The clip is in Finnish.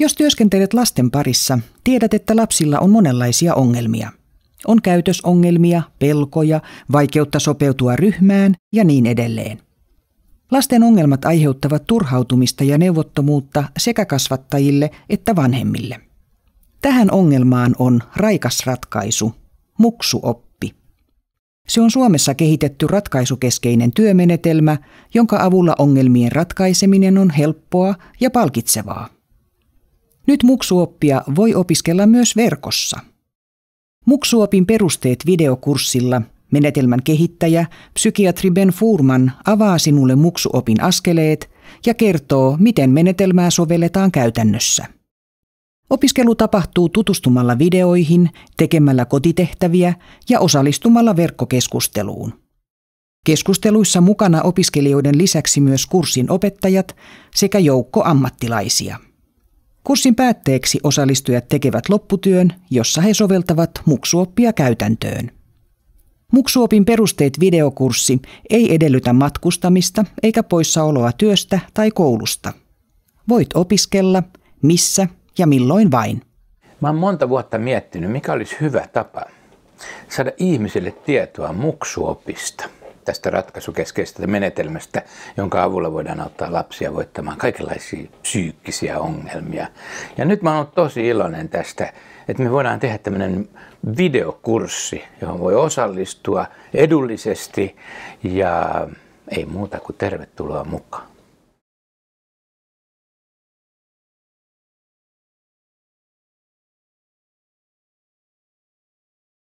Jos työskentelet lasten parissa, tiedät, että lapsilla on monenlaisia ongelmia. On käytösongelmia, pelkoja, vaikeutta sopeutua ryhmään ja niin edelleen. Lasten ongelmat aiheuttavat turhautumista ja neuvottomuutta sekä kasvattajille että vanhemmille. Tähän ongelmaan on raikas ratkaisu, muksuoppi. Se on Suomessa kehitetty ratkaisukeskeinen työmenetelmä, jonka avulla ongelmien ratkaiseminen on helppoa ja palkitsevaa. Nyt muksuoppia voi opiskella myös verkossa. Muksuopin perusteet videokurssilla menetelmän kehittäjä, psykiatri Ben Furman avaa sinulle muksuopin askeleet ja kertoo, miten menetelmää sovelletaan käytännössä. Opiskelu tapahtuu tutustumalla videoihin, tekemällä kotitehtäviä ja osallistumalla verkkokeskusteluun. Keskusteluissa mukana opiskelijoiden lisäksi myös kurssin opettajat sekä joukko ammattilaisia. Kurssin päätteeksi osallistujat tekevät lopputyön, jossa he soveltavat muksuoppia käytäntöön. Muksuopin perusteet videokurssi ei edellytä matkustamista eikä poissaoloa työstä tai koulusta. Voit opiskella missä ja milloin vain. Mä oon monta vuotta miettinyt, mikä olisi hyvä tapa saada ihmisille tietoa muksuopista – tästä ratkaisukeskeisestä menetelmästä, jonka avulla voidaan auttaa lapsia voittamaan kaikenlaisia psyykkisiä ongelmia. Ja nyt mä oon tosi iloinen tästä, että me voidaan tehdä tämmöinen videokurssi, johon voi osallistua edullisesti ja ei muuta kuin tervetuloa mukaan.